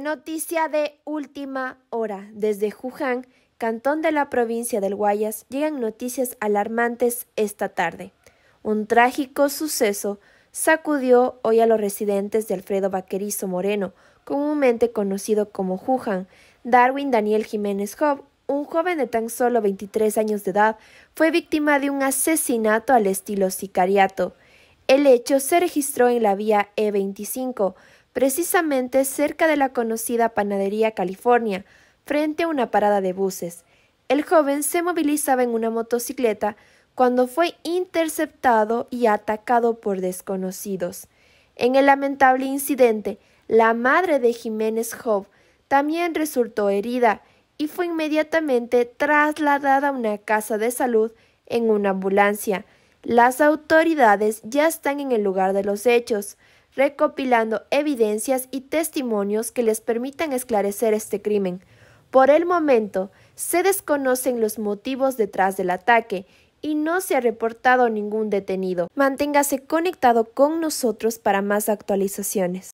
noticia de última hora. Desde Juján, cantón de la provincia del Guayas, llegan noticias alarmantes esta tarde. Un trágico suceso sacudió hoy a los residentes de Alfredo Vaquerizo Moreno, comúnmente conocido como Juján. Darwin Daniel Jiménez Job, un joven de tan solo 23 años de edad, fue víctima de un asesinato al estilo sicariato. El hecho se registró en la vía E25, precisamente cerca de la conocida Panadería California, frente a una parada de buses. El joven se movilizaba en una motocicleta cuando fue interceptado y atacado por desconocidos. En el lamentable incidente, la madre de Jiménez Job también resultó herida y fue inmediatamente trasladada a una casa de salud en una ambulancia. Las autoridades ya están en el lugar de los hechos recopilando evidencias y testimonios que les permitan esclarecer este crimen. Por el momento, se desconocen los motivos detrás del ataque y no se ha reportado ningún detenido. Manténgase conectado con nosotros para más actualizaciones.